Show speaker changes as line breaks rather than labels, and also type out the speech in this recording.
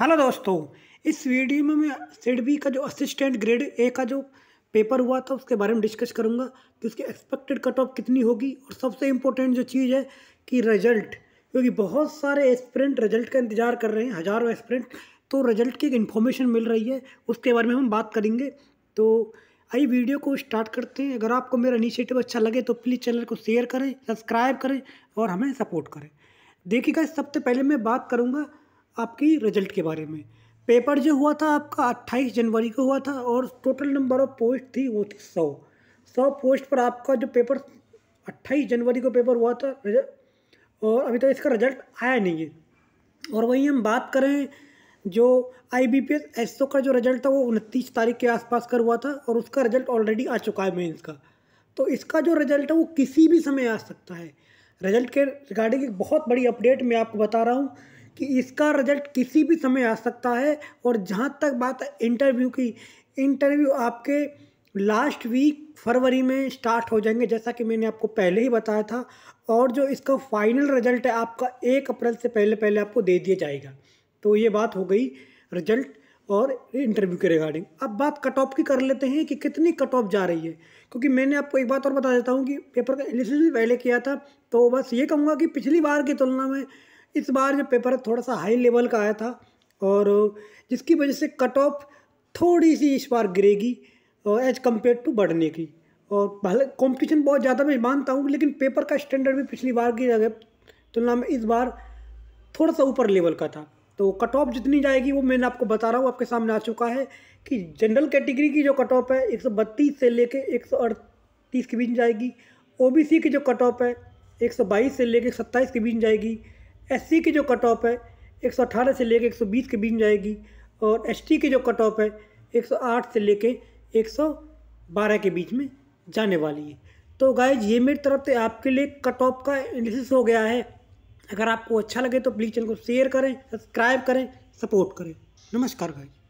hello दोस्तों इस video में मैं सिडबी का जो असिस्टेंट ग्रेड ए का जो पेपर हुआ था उसके बारे में डिस्कस करूंगा कि उसकी एक्सपेक्टेड कट ऑफ कितनी होगी और सबसे इम्पोर्टेंट जो चीज़ है कि रिजल्ट क्योंकि बहुत सारे एस्पिरेंट रिजल्ट का इंतजार कर रहे हैं हज़ारों एस्पिरेंट तो रिजल्ट की एक इन्फॉर्मेशन मिल रही है उसके बारे में हम बात करेंगे तो आई वीडियो को स्टार्ट करते हैं अगर आपको मेरा इनिशिएटिव अच्छा लगे तो प्लीज़ चैनल को शेयर करें सब्सक्राइब करें और हमें सपोर्ट करें देखिएगा सबसे पहले मैं बात करूँगा आपकी रिजल्ट के बारे में पेपर जो हुआ था आपका 28 जनवरी को हुआ था और टोटल नंबर ऑफ पोस्ट थी वो थी सौ सौ पोस्ट पर आपका जो पेपर 28 जनवरी को पेपर हुआ था और अभी तक तो इसका रिजल्ट आया नहीं है और वहीं हम बात करें जो आई बी पी एस का जो रिजल्ट था वो उनतीस तारीख के आसपास का हुआ था और उसका रिजल्ट ऑलरेडी आ चुका है मेन्स का तो इसका जो रिजल्ट है वो किसी भी समय आ सकता है रिजल्ट के रिगार्डिंग एक बहुत बड़ी अपडेट मैं आपको बता रहा हूँ कि इसका रिजल्ट किसी भी समय आ सकता है और जहाँ तक बात है इंटरव्यू की इंटरव्यू आपके लास्ट वीक फरवरी में स्टार्ट हो जाएंगे जैसा कि मैंने आपको पहले ही बताया था और जो इसका फाइनल रिजल्ट है आपका एक अप्रैल से पहले पहले आपको दे दिया जाएगा तो ये बात हो गई रिजल्ट और इंटरव्यू के रिगार्डिंग अब बात कट ऑफ की कर लेते हैं कि कितनी कट ऑफ जा रही है क्योंकि मैंने आपको एक बात और बता देता हूँ कि पेपर का एनालिसिस भी पहले किया था तो बस ये कहूँगा कि पिछली बार की तुलना में इस बार जो पेपर थोड़ा सा हाई लेवल का आया था और जिसकी वजह से कट ऑफ थोड़ी सी इस बार गिरेगी एज कम्पेयर टू बढ़ने की और भले कंपटीशन बहुत ज़्यादा मैं मानता हूँ लेकिन पेपर का स्टैंडर्ड भी पिछली बार की जगह तुलना में इस बार थोड़ा सा ऊपर लेवल का था तो कट ऑफ जितनी जाएगी वो मैंने आपको बता रहा हूँ आपके सामने आ चुका है कि जनरल कैटेगरी की जो कट ऑफ है एक से कर एक के बीच जाएगी ओ की जो कट ऑफ है एक से लेके 27 के बीच जाएगी एस की जो कट ऑफ है 118 से लेकर 120 के बीच जाएगी और एस की जो कट ऑफ है 108 से लेकर 112 के बीच में जाने वाली है तो गाइज ये मेरी तरफ से आपके लिए कट ऑफ का एनालिसिस हो गया है अगर आपको अच्छा लगे तो प्लीज़ चैनल को शेयर करें सब्सक्राइब करें सपोर्ट करें नमस्कार गाइज